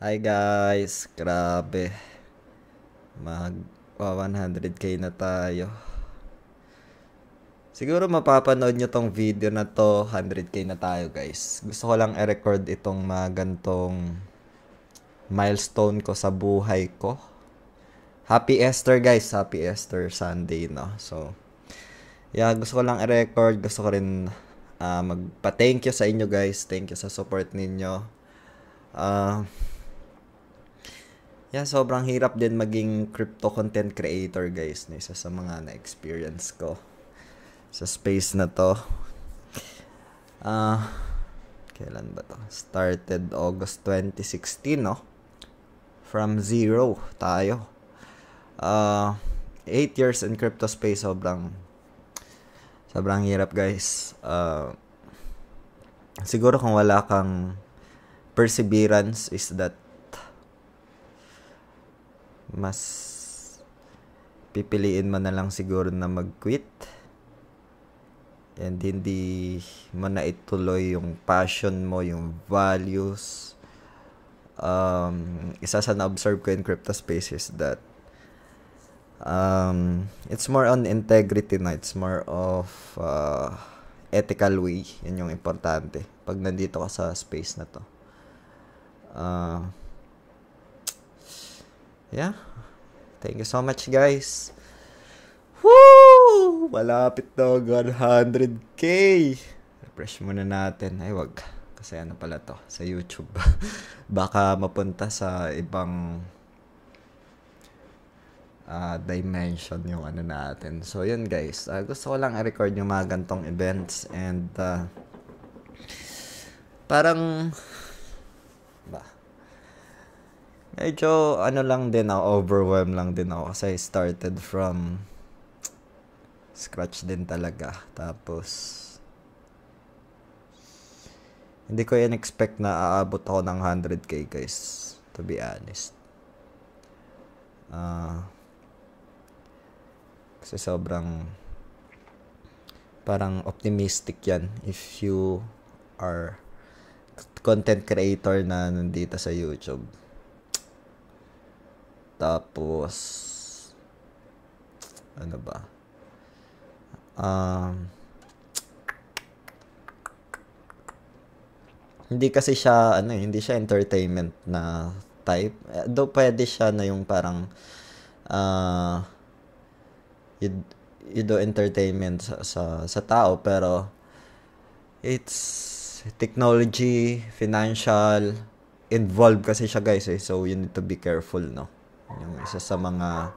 Hi guys, grabe. Mag 100k na tayo. Siguro mapapanood nyo tong video na to, 100k na tayo guys. Gusto ko lang i-record itong mga gantong milestone ko sa buhay ko. Happy Easter guys, Happy Easter Sunday no. So, yeah, gusto ko lang i-record, gusto ko rin uh, magpa-thank you sa inyo guys. Thank you sa support ninyo. Uh, yeah, sobrang hirap din maging crypto content creator guys. No? Isa sa mga na-experience ko sa space na to. Ah, uh, kailan ba to? Started August 2016, no? From zero tayo. Uh, ah, 8 years in crypto space, sobrang sobrang hirap guys. Uh, siguro kung wala kang perseverance is that mas pipiliin mo na lang siguro na mag-quit and hindi mo na ituloy yung passion mo, yung values. Um, isa sa na-observe ko in crypto space is that um, it's more on integrity na. It's more of uh, ethical way. Yan yung importante pag nandito ka sa space na to. Uh, Yeah. Thank you so much, guys. Woo! Malapit na 100k. Refresh muna natin. Ay, wag. Kasi ano pala to, sa YouTube. Baka mapunta sa ibang uh, dimension yung ano natin. So, yun guys. Uh, gusto ko lang i-record yung mga gantong events and uh, parang ba, medyo ano lang din ako, overwhelmed lang din ako kasi started from scratch din talaga. Tapos, hindi ko yan expect na aabot ako ng 100k guys, to be honest. Uh, kasi sobrang parang optimistic yan if you are content creator na nandito sa YouTube. Tapos, ano ba? Um, hindi kasi siya, ano eh, hindi siya entertainment na type. Eh, though pwede siya na yung parang, uh, you, you do entertainment sa, sa, sa tao, pero it's technology, financial, involved kasi siya guys eh. So you need to be careful, no? Yung isa sa mga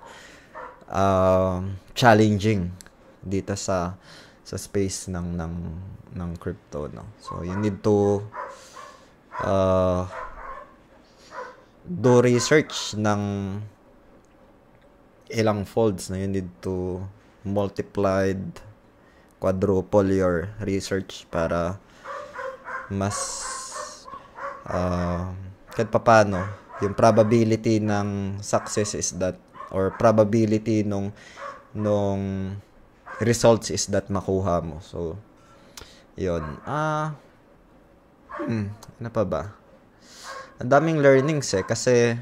uh, challenging dito sa sa space ng ng ng crypto no. So you need to uh, do research ng ilang folds na no? you need to multiplied quadruple your research para mas uh, kahit papano yung probability ng success is that or probability nung nung results is that makuha mo. So, yon. Ah, uh, hmm, ano pa ba? Ang daming learnings eh, kasi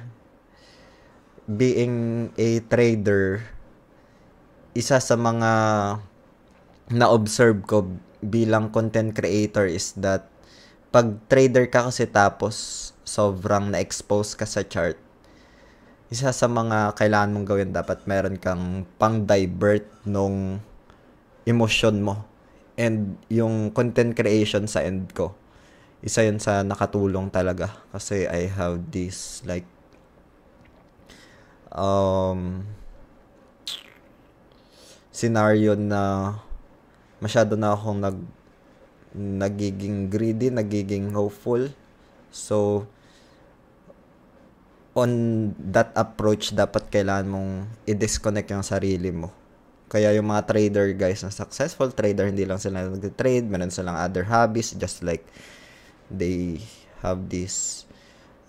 being a trader, isa sa mga na-observe ko bilang content creator is that pag trader ka kasi tapos sobrang na-expose ka sa chart, isa sa mga kailangan mong gawin dapat meron kang pang-divert nung emotion mo and yung content creation sa end ko. Isa yun sa nakatulong talaga kasi I have this like um scenario na masyado na akong nag nagiging greedy, nagiging hopeful. So, on that approach, dapat kailangan mong i-disconnect yung sarili mo. Kaya yung mga trader guys na successful trader, hindi lang sila nag-trade, meron silang other hobbies, just like they have this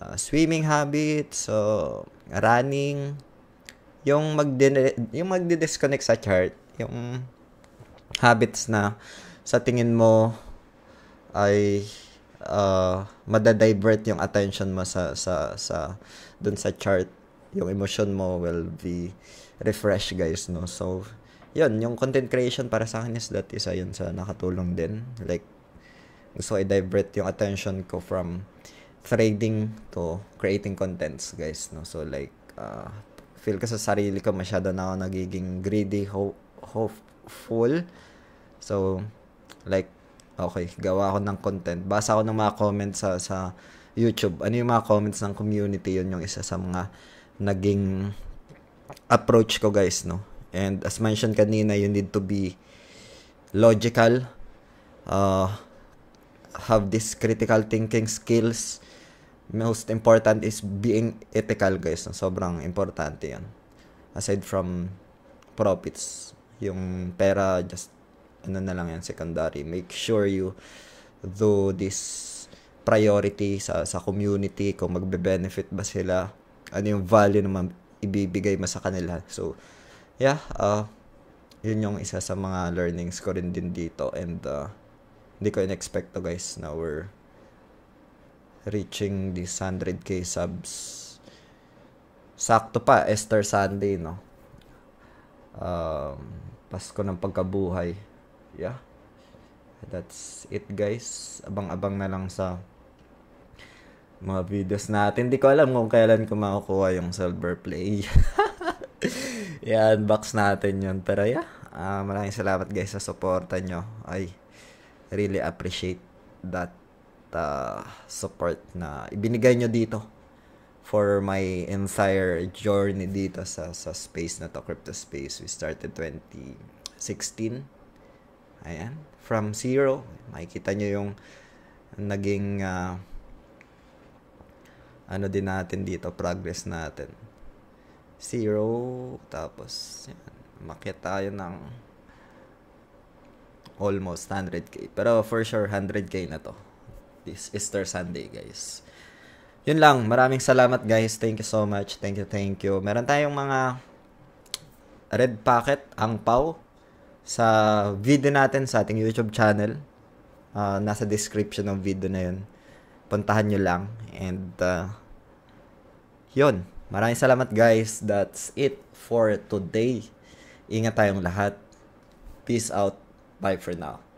uh, swimming habit, so running, yung mag yung magdi-disconnect sa chart, yung habits na sa tingin mo ay uh, madadivert yung attention mo sa sa sa dun sa chart yung emotion mo will be refresh guys no so yun yung content creation para sa akin is that isa yun sa nakatulong din like gusto i-divert yung attention ko from trading to creating contents guys no so like uh, feel ko sa sarili ko masyado na ako nagiging greedy ho- hopeful so like okay, gawa ako ng content. Basa ako ng mga comments sa, sa YouTube. Ano yung mga comments ng community, yun yung isa sa mga naging approach ko guys, no? And as mentioned kanina, you need to be logical, uh, have this critical thinking skills. Most important is being ethical guys. No? Sobrang importante yan. Aside from profits, yung pera just ano na lang yan, secondary. Make sure you do this priority sa, sa community, kung magbe-benefit ba sila, ano yung value na ibibigay mo sa kanila. So, yeah, uh, yun yung isa sa mga learnings ko rin din dito. And, uh, hindi ko in-expect to guys na we're reaching this 100k subs. Sakto pa, Esther Sunday, no? Um, Pasko ng pagkabuhay yeah that's it guys abang-abang na lang sa mga videos natin hindi ko alam kung kailan ko makukuha yung silver play yan box natin yun pero yeah uh, maraming salamat guys sa suporta nyo I really appreciate that uh, support na ibinigay nyo dito for my entire journey dito sa sa space na to crypto space we started 2016 Ayan, from zero. Makikita nyo yung naging uh, ano din natin dito, progress natin. Zero, tapos yan. Makita tayo ng almost 100k. Pero for sure, 100k na to. This Easter Sunday, guys yun lang. Maraming salamat guys. Thank you so much. Thank you, thank you. Meron tayong mga red packet, ang pau sa video natin sa ating YouTube channel. Uh, nasa description ng video na yun. Puntahan nyo lang. And, uh, yun. Maraming salamat guys. That's it for today. Ingat tayong lahat. Peace out. Bye for now.